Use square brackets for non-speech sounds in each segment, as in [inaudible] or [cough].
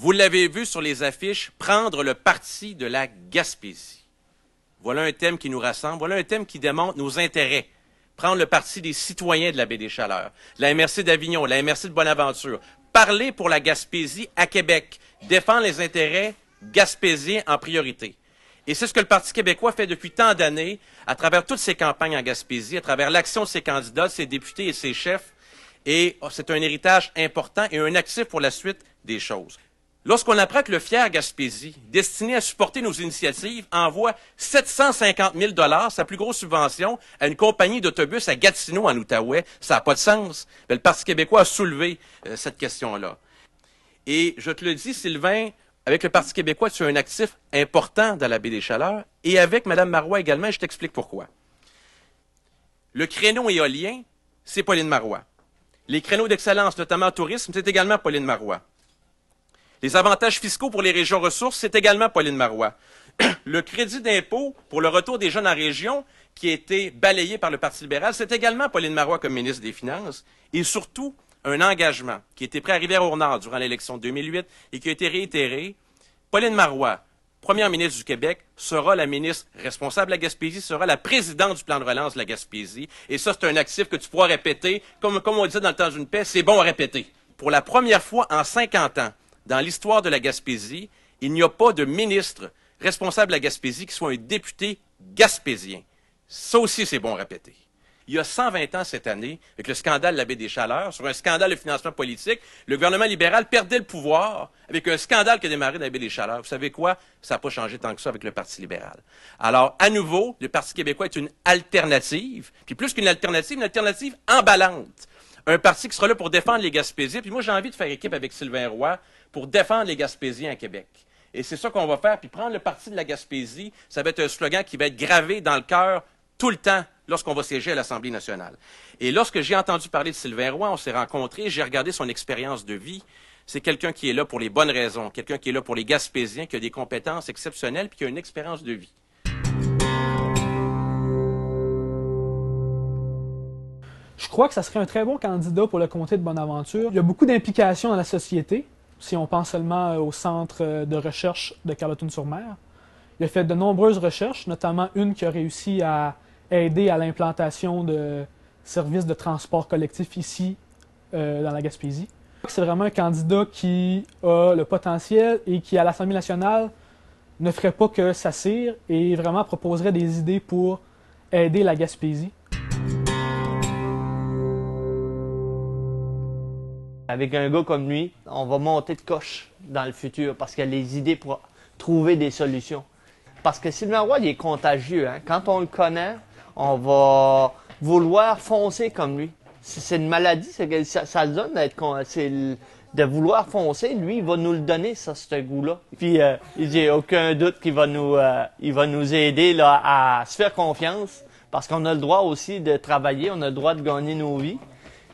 Vous l'avez vu sur les affiches, prendre le parti de la Gaspésie. Voilà un thème qui nous rassemble, voilà un thème qui démontre nos intérêts. Prendre le parti des citoyens de la baie des Chaleurs, la MRC d'Avignon, la MRC de Bonaventure. Parler pour la Gaspésie à Québec. Défendre les intérêts gaspésiens en priorité. Et c'est ce que le Parti québécois fait depuis tant d'années, à travers toutes ses campagnes en Gaspésie, à travers l'action de ses candidats, ses députés et ses chefs. Et oh, c'est un héritage important et un actif pour la suite des choses. Lorsqu'on apprend que le FIER Gaspésie, destiné à supporter nos initiatives, envoie 750 000 sa plus grosse subvention, à une compagnie d'autobus à Gatineau, en Outaouais, ça n'a pas de sens. le Parti québécois a soulevé euh, cette question-là. Et je te le dis, Sylvain, avec le Parti québécois, tu as un actif important dans la baie des Chaleurs. Et avec Mme Marois également, je t'explique pourquoi. Le créneau éolien, c'est Pauline Marois. Les créneaux d'excellence, notamment tourisme, c'est également Pauline Marois. Les avantages fiscaux pour les régions ressources, c'est également Pauline Marois. [clears throat] Le crédit d'impôt pour le retour des jeunes en région, qui a été balayé par le Parti libéral, c'est également Pauline Marois comme ministre des Finances. Et surtout, un engagement qui était prêt à rivière ornard durant l'élection 2008 et qui a été réitéré. Pauline Marois, première ministre du Québec, sera la ministre responsable de la Gaspésie, sera la présidente du plan de relance de la Gaspésie. Et ça, c'est un actif que tu pourras répéter. Comme, comme on disait dans le temps d'une paix, c'est bon à répéter. Pour la première fois en 50 ans, dans l'histoire de la Gaspésie, il n'y a pas de ministre responsable de la Gaspésie qui soit un député gaspésien. Ça aussi, c'est bon à répéter. Il y a 120 ans cette année, avec le scandale de la baie des Chaleurs, sur un scandale de financement politique, le gouvernement libéral perdait le pouvoir avec un scandale qui a démarré dans la baie des Chaleurs. Vous savez quoi? Ça n'a pas changé tant que ça avec le Parti libéral. Alors, à nouveau, le Parti québécois est une alternative, puis plus qu'une alternative, une alternative emballante un parti qui sera là pour défendre les Gaspésiens. Puis moi, j'ai envie de faire équipe avec Sylvain Roy pour défendre les Gaspésiens à Québec. Et c'est ça qu'on va faire. Puis prendre le parti de la Gaspésie, ça va être un slogan qui va être gravé dans le cœur tout le temps lorsqu'on va siéger à l'Assemblée nationale. Et lorsque j'ai entendu parler de Sylvain Roy, on s'est rencontrés, j'ai regardé son expérience de vie. C'est quelqu'un qui est là pour les bonnes raisons, quelqu'un qui est là pour les Gaspésiens, qui a des compétences exceptionnelles, puis qui a une expérience de vie. Je crois que ça serait un très bon candidat pour le comté de Bonaventure. Il y a beaucoup d'implications dans la société, si on pense seulement euh, au centre euh, de recherche de Carleton-sur-Mer. Il a fait de nombreuses recherches, notamment une qui a réussi à aider à l'implantation de services de transport collectif ici, euh, dans la Gaspésie. C'est vraiment un candidat qui a le potentiel et qui, à l'Assemblée nationale, ne ferait pas que s'assire et vraiment proposerait des idées pour aider la Gaspésie. Avec un gars comme lui, on va monter de coche dans le futur parce qu'il a les idées pour trouver des solutions. Parce que Sylvain Roy, il est contagieux. Hein. Quand on le connaît, on va vouloir foncer comme lui. C'est une maladie, ça, ça donne d'être, de vouloir foncer. Lui, il va nous le donner, ça, ce goût-là. Puis, n'y euh, a aucun doute qu'il va nous, euh, il va nous aider là, à se faire confiance parce qu'on a le droit aussi de travailler, on a le droit de gagner nos vies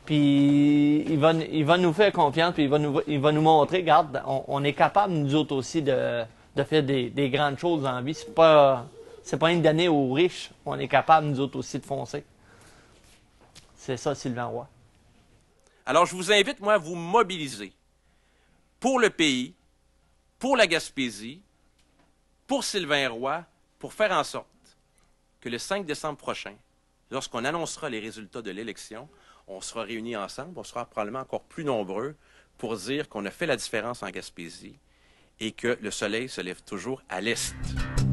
puis il va, nous faire confiance, puis il va nous, il va nous montrer, regarde, on, est capable, nous autres aussi, de, de faire des, grandes choses en vie. C'est pas, c'est pas une donnée aux riches. On est capable, nous autres aussi, de foncer. C'est ça, Sylvain Roy. Alors, je vous invite, moi, à vous mobiliser pour le pays, pour la Gaspésie, pour Sylvain Roy, pour faire en sorte que le 5 décembre prochain, Lorsqu'on annoncera les résultats de l'élection, on sera réunis ensemble, on sera probablement encore plus nombreux pour dire qu'on a fait la différence en Gaspésie et que le soleil se lève toujours à l'est.